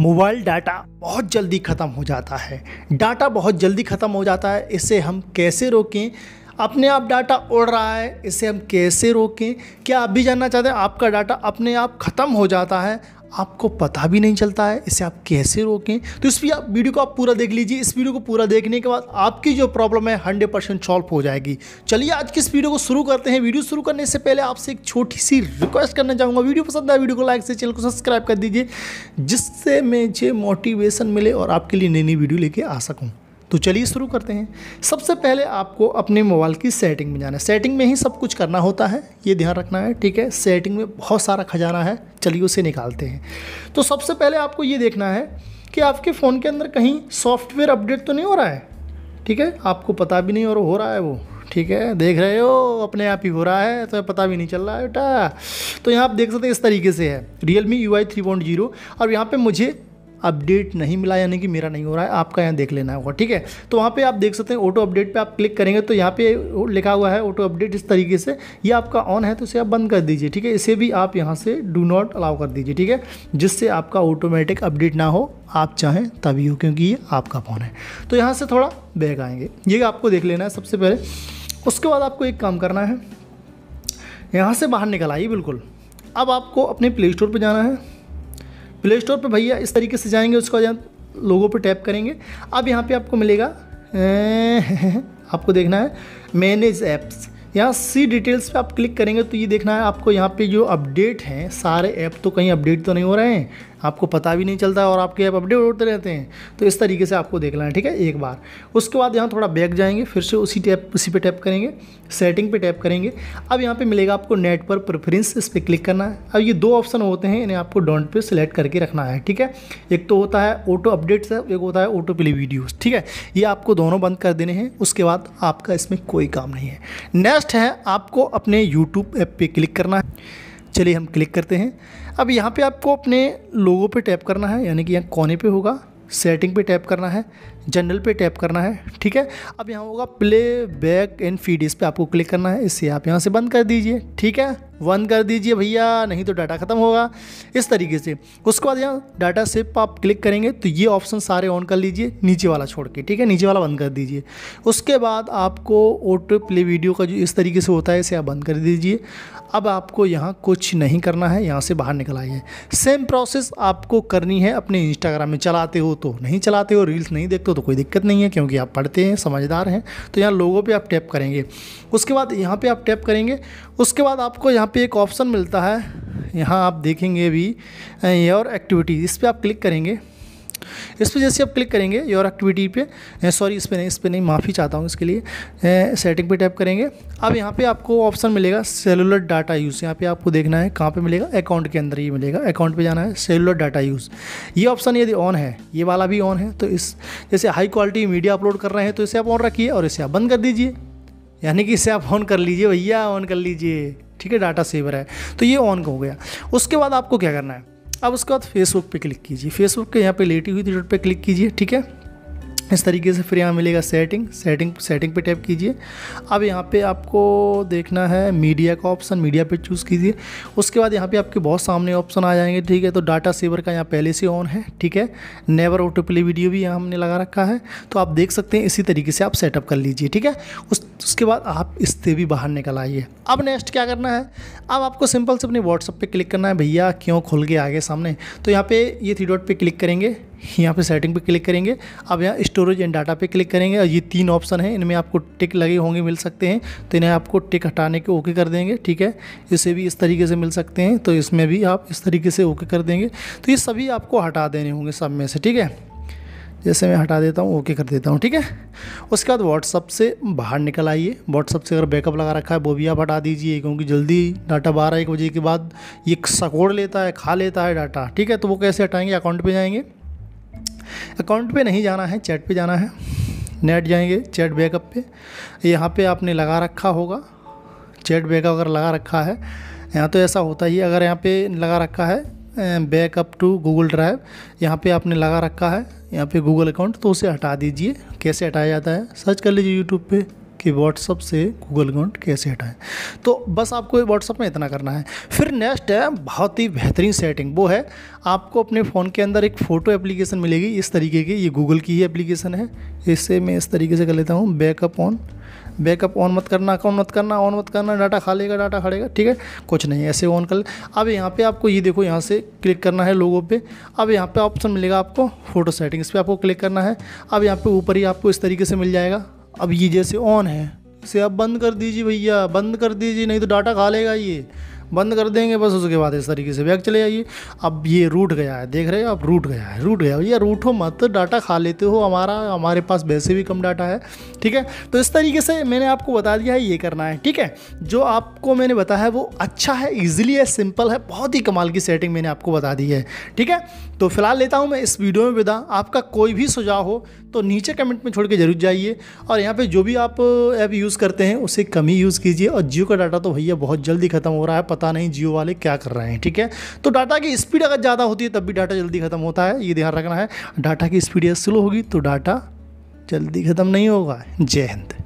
mobile data बहुत जल्दी ख़त्म हो जाता है डाटा बहुत जल्दी ख़त्म हो जाता है इसे हम कैसे रोकें अपने आप डाटा उड़ रहा है इसे हम कैसे रोकें क्या आप भी जानना चाहते हैं आपका डाटा अपने आप ख़त्म हो जाता है आपको पता भी नहीं चलता है इसे आप कैसे रोकें तो इस आप वीडियो को आप पूरा देख लीजिए इस वीडियो को पूरा देखने के बाद आपकी जो प्रॉब्लम है हंड्रेड परसेंट सॉल्व हो जाएगी चलिए आज की इस वीडियो को शुरू करते हैं वीडियो शुरू करने से पहले आपसे एक छोटी सी रिक्वेस्ट करना चाहूँगा वीडियो पसंद आए वीडियो को लाइक से चैनल को सब्सक्राइब कर दीजिए जिससे मुझे मोटिवेशन मिले और आपके लिए नई नई वीडियो लेके आ सकूँ तो चलिए शुरू करते हैं सबसे पहले आपको अपने मोबाइल की सेटिंग में जाना है सेटिंग में ही सब कुछ करना होता है ये ध्यान रखना है ठीक है सेटिंग में बहुत सारा खजाना है चलिए उसे निकालते हैं तो सबसे पहले आपको ये देखना है कि आपके फ़ोन के अंदर कहीं सॉफ्टवेयर अपडेट तो नहीं हो रहा है ठीक है आपको पता भी नहीं और हो रहा है वो ठीक है देख रहे हो अपने आप ही हो रहा है तो पता भी नहीं चल रहा है बेटा तो यहाँ आप देख सकते हैं इस तरीके से है Realme U I three point zero और यहाँ पर मुझे अपडेट नहीं मिला यानी कि मेरा नहीं हो रहा है आपका यहाँ देख लेना होगा ठीक है तो वहाँ पर आप देख सकते हैं ऑटो अपडेट पर आप क्लिक करेंगे तो यहाँ पर लिखा हुआ है ऑटो अपडेट इस तरीके से ये आपका ऑन है तो इसे आप बंद कर दीजिए ठीक है इसे भी आप यहाँ से डू नॉट अलाउ कर दीजिए ठीक है जिससे आपका ऑटोमेटिक अपडेट ना हो आप चाहें तभी हो क्योंकि ये आपका फ़ोन है तो यहाँ से थोड़ा बैग आएंगे ये आपको देख लेना है सबसे पहले उसके बाद आपको एक काम करना है यहाँ से बाहर निकल आइए बिल्कुल अब आपको अपने प्ले स्टोर पर जाना है प्ले स्टोर पर भैया इस तरीके से जाएंगे उसको लोगों पर टैप करेंगे अब यहाँ पे आपको मिलेगा आपको देखना है मैनेज ऐप्स यहाँ सी डिटेल्स पे आप क्लिक करेंगे तो ये देखना है आपको यहाँ पे जो अपडेट हैं सारे ऐप तो कहीं अपडेट तो नहीं हो रहे हैं आपको पता भी नहीं चलता और आपके ऐप अपडेट होते रहते हैं तो इस तरीके से आपको देख लेना ठीक है एक बार उसके बाद यहाँ थोड़ा बैक जाएंगे फिर से उसी टैप उसी पे टैप करेंगे सेटिंग पे टैप करेंगे अब यहाँ पे मिलेगा आपको नेट पर प्रेफरेंस इस पर क्लिक करना है अब ये दो ऑप्शन होते हैं इन्हें आपको डोंट पे सिलेक्ट करके रखना है ठीक है एक तो होता है ऑटो अपडेट्स है एक होता है ऑटो प्ले वीडियोज़ ठीक है ये आपको दोनों बंद कर देने हैं उसके बाद आपका इसमें कोई काम नहीं है नेक्स्ट है आपको अपने यूट्यूब ऐप पर क्लिक करना है चलिए हम क्लिक करते हैं अब यहाँ पे आपको अपने लोगों पे टैप करना है यानी कि यहाँ कोने पे होगा सेटिंग पे टैप करना है जनरल पे टैप करना है ठीक है अब यहाँ होगा प्ले बैक एंड फीड इस पर आपको क्लिक करना है इससे आप यहाँ से बंद कर दीजिए ठीक है वन कर दीजिए भैया नहीं तो डाटा ख़त्म होगा इस तरीके से उसके बाद यहाँ डाटा सेव पर आप क्लिक करेंगे तो ये ऑप्शन सारे ऑन कर लीजिए नीचे वाला छोड़ के ठीक है नीचे वाला बंद कर दीजिए उसके बाद आपको ऑटो प्ले वीडियो का जो इस तरीके से होता है इसे आप बंद कर दीजिए अब आपको यहाँ कुछ नहीं करना है यहाँ से बाहर निकल आइए सेम प्रोसेस आपको करनी है अपने इंस्टाग्राम में चलाते हो तो नहीं चलाते हो रील्स नहीं देखते हो तो कोई दिक्कत नहीं है क्योंकि आप पढ़ते हैं समझदार हैं तो यहाँ लोगों पर आप टैप करेंगे उसके बाद यहाँ पर आप टैप करेंगे उसके बाद आपको यहाँ पे एक ऑप्शन मिलता है यहाँ आप देखेंगे भी योर एक्टिविटी इस पर आप क्लिक करेंगे इस पर जैसे आप क्लिक करेंगे योर एक्टिविटी पे सॉरी इस पर नहीं इस पर नहीं माफ़ी चाहता हूँ इसके लिए ए, सेटिंग पे टैप करेंगे अब यहाँ पे आपको ऑप्शन मिलेगा सेलुलर डाटा यूज़ यहाँ पे आपको देखना है कहाँ पे मिलेगा अकाउंट के अंदर ये मिलेगा अकाउंट पे जाना है सेलुलर डाटा यूज़ ये ऑप्शन यदि ऑन है ये वाला भी ऑन है तो इस जैसे हाई क्वालिटी मीडिया अपलोड कर रहे हैं तो इसे आप ऑन रखिए और इसे आप बंद कर दीजिए यानी कि इसे आप ऑन कर लीजिए भैया ऑन कर लीजिए ठीक है डाटा सेवर है तो ये ऑन हो गया उसके बाद आपको क्या करना है अब उसके बाद फेसबुक पे क्लिक कीजिए फेसबुक के यहाँ पे लेटी हुई थी पे क्लिक कीजिए ठीक है इस तरीके से फिर यहाँ मिलेगा सेटिंग सेटिंग सेटिंग पे टैप कीजिए अब यहाँ पे आपको देखना है मीडिया का ऑप्शन मीडिया पे चूज़ कीजिए उसके बाद यहाँ पे आपके बहुत सामने ऑप्शन आ जाएंगे ठीक है तो डाटा सेवर का यहाँ पहले से ऑन है ठीक है नेवर ऑटो प्ले वीडियो भी यहाँ हमने लगा रखा है तो आप देख सकते हैं इसी तरीके से आप सेटअप कर लीजिए ठीक है उस उसके बाद आप इससे भी बाहर निकल आइए अब नेक्स्ट क्या करना है अब आपको सिंपल से अपने व्हाट्सअप पर क्लिक करना है भैया क्यों खुल के आगे सामने तो यहाँ पर ये थ्री डॉट पर क्लिक करेंगे यहाँ पे सेटिंग पे क्लिक करेंगे अब यहाँ स्टोरेज एंड डाटा पे क्लिक करेंगे और ये तीन ऑप्शन है इनमें आपको टिक लगे होंगे मिल सकते हैं तो इन्हें आपको टिक हटाने के ओके कर देंगे ठीक है इसे भी इस तरीके से मिल सकते हैं तो इसमें भी आप इस तरीके से ओके कर देंगे तो ये सभी आपको हटा देने होंगे सब में से ठीक है जैसे मैं हटा देता हूँ ओके कर देता हूँ ठीक है उसके बाद व्हाट्सअप से बाहर निकल आइए व्हाट्सअप से अगर बैकअप लगा रखा है वो भी आप हटा दीजिए क्योंकि जल्दी डाटा बारह एक बजे के बाद ये सकोड़ लेता है खा लेता है डाटा ठीक है तो वो कैसे हटाएंगे अकाउंट पे जाएंगे अकाउंट पे नहीं जाना है चैट पे जाना है नेट जाएंगे चैट बैकअप पे यहाँ पे आपने लगा रखा होगा चैट बैकअप अगर लगा रखा है यहाँ तो ऐसा होता ही अगर यहाँ पे लगा रखा है बैकअप टू गूगल ड्राइव यहाँ पे आपने लगा रखा है यहाँ पे गूगल अकाउंट तो उसे हटा दीजिए कैसे हटाया जाता है सर्च कर लीजिए यूट्यूब पर कि व्हाट्सअप से गूगल अकाउंट कैसे हटाएं तो बस आपको व्हाट्सअप में इतना करना है फिर नेक्स्ट है बहुत ही बेहतरीन सेटिंग वो है आपको अपने फ़ोन के अंदर एक फ़ोटो एप्लीकेशन मिलेगी इस तरीके की ये गूगल की ही एप्लीकेशन है इससे मैं इस तरीके से कर लेता हूँ बैकअप ऑन बैकअप ऑन मत करना अकाउंट मत करना ऑन मत करना डाटा खा लेगा डाटा खड़ेगा ठीक है कुछ नहीं ऐसे ऑन कर अब यहाँ पे आपको ये देखो यहाँ से क्लिक करना है लोगों पे अब यहाँ पे ऑप्शन मिलेगा आपको फोटो सेटिंग्स पे आपको क्लिक करना है अब यहाँ पे ऊपर ही आपको इस तरीके से मिल जाएगा अब ये जैसे ऑन है इसे आप बंद कर दीजिए भैया बंद कर दीजिए नहीं तो डाटा खा लेगा ये बंद कर देंगे बस उसके बाद इस तरीके से बैग चले जाइए अब ये रूट गया है देख रहे हो आप रूट गया है रूट गया भैया हो मत डाटा खा लेते हो हमारा हमारे पास वैसे भी कम डाटा है ठीक है तो इस तरीके से मैंने आपको बता दिया है ये करना है ठीक है जो आपको मैंने बताया है वो अच्छा है ईजिली है सिंपल है बहुत ही कमाल की सेटिंग मैंने आपको बता दी है ठीक है तो फिलहाल लेता हूँ मैं इस वीडियो में विदा आपका कोई भी सुझाव हो तो नीचे कमेंट में छोड़ के जरूर जाइए और यहाँ पे जो भी आप ऐप यूज़ करते हैं उसे कम ही यूज़ कीजिए और जियो का डाटा तो भैया बहुत जल्दी ख़त्म हो रहा है पता पता नहीं जियो वाले क्या कर रहे हैं ठीक है तो डाटा की स्पीड अगर ज़्यादा होती है तब भी डाटा जल्दी ख़त्म होता है ये ध्यान रखना है डाटा की स्पीड स्लो होगी तो डाटा जल्दी ख़त्म नहीं होगा जय हिंद